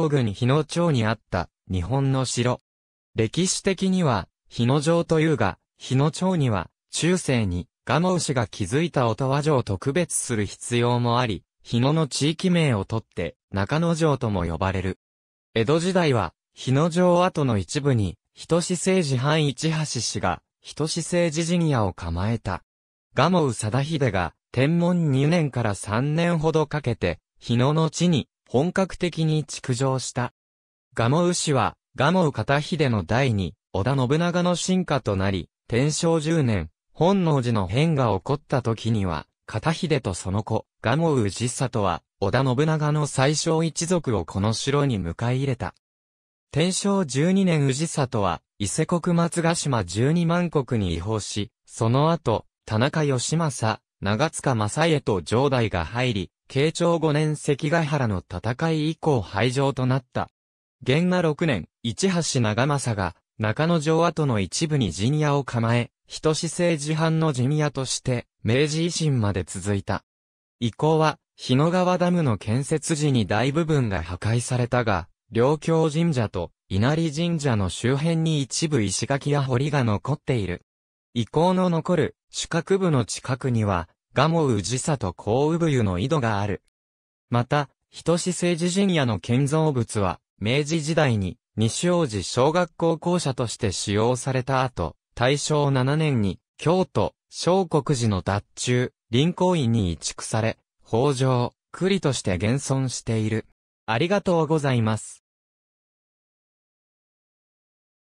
東郡日野町にあった日本の城。歴史的には日野城というが、日野町には中世に蒲生氏が築いた音羽城と区別する必要もあり、日野の地域名をとって中野城とも呼ばれる。江戸時代は日野城跡の一部に人志政治藩市橋氏が人志政治陣屋を構えた。蒲生貞秀が天文2年から3年ほどかけて、日野の地に本格的に築城した。モウ氏は、蒲生片秀の第二、織田信長の進化となり、天正十年、本能寺の変が起こった時には、片秀とその子、蒲生氏里は、織田信長の最小一族をこの城に迎え入れた。天正十二年氏里は、伊勢国松ヶ島十二万国に違法し、その後、田中義政、長塚正江と城代が入り、慶長5年関ヶ原の戦い以降廃城となった。元和6年、市橋長政が、中野城跡の一部に陣屋を構え、人志政自販の陣屋として、明治維新まで続いた。以降は、日野川ダムの建設時に大部分が破壊されたが、両京神社と稲荷神社の周辺に一部石垣や堀が残っている。遺構の残る、主角部の近くには、蒲生氏里ウブユの井戸がある。また、人志政治陣屋の建造物は、明治時代に西王子小学校校舎として使用された後、大正7年に京都、小国寺の脱中、林行院に移築され、北条、栗として現存している。ありがとうございます。